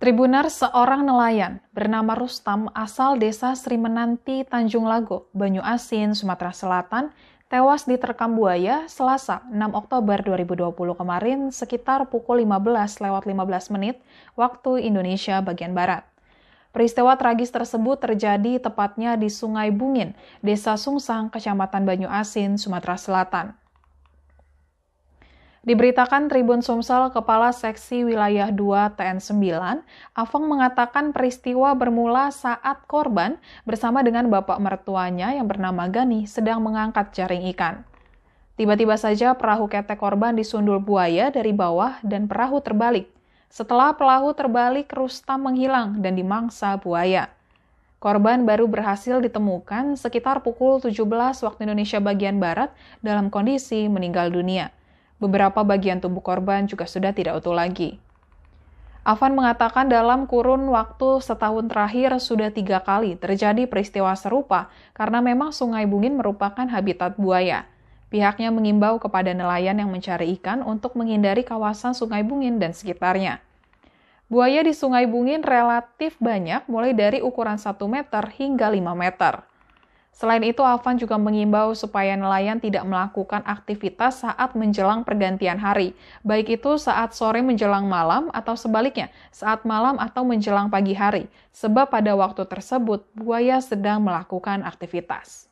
Tribunar seorang nelayan bernama Rustam asal desa Sri Menanti, Tanjung Lago, Banyu Asin, Sumatera Selatan, tewas diterkam buaya Selasa 6 Oktober 2020 kemarin sekitar pukul 15 lewat 15 menit waktu Indonesia bagian Barat. Peristiwa tragis tersebut terjadi tepatnya di Sungai Bungin, Desa Sungsang, Kecamatan Banyu Asin, Sumatera Selatan. Diberitakan Tribun Sumsel Kepala Seksi Wilayah 2 TN9, Afong mengatakan peristiwa bermula saat korban bersama dengan bapak mertuanya yang bernama Gani sedang mengangkat jaring ikan. Tiba-tiba saja perahu ketek korban disundul buaya dari bawah dan perahu terbalik. Setelah perahu terbalik, Rustam menghilang dan dimangsa buaya. Korban baru berhasil ditemukan sekitar pukul 17 waktu Indonesia bagian Barat dalam kondisi meninggal dunia. Beberapa bagian tubuh korban juga sudah tidak utuh lagi. Afan mengatakan dalam kurun waktu setahun terakhir sudah tiga kali terjadi peristiwa serupa karena memang Sungai Bungin merupakan habitat buaya. Pihaknya mengimbau kepada nelayan yang mencari ikan untuk menghindari kawasan Sungai Bungin dan sekitarnya. Buaya di Sungai Bungin relatif banyak mulai dari ukuran 1 meter hingga 5 meter. Selain itu, Afan juga mengimbau supaya nelayan tidak melakukan aktivitas saat menjelang pergantian hari, baik itu saat sore menjelang malam atau sebaliknya, saat malam atau menjelang pagi hari, sebab pada waktu tersebut buaya sedang melakukan aktivitas.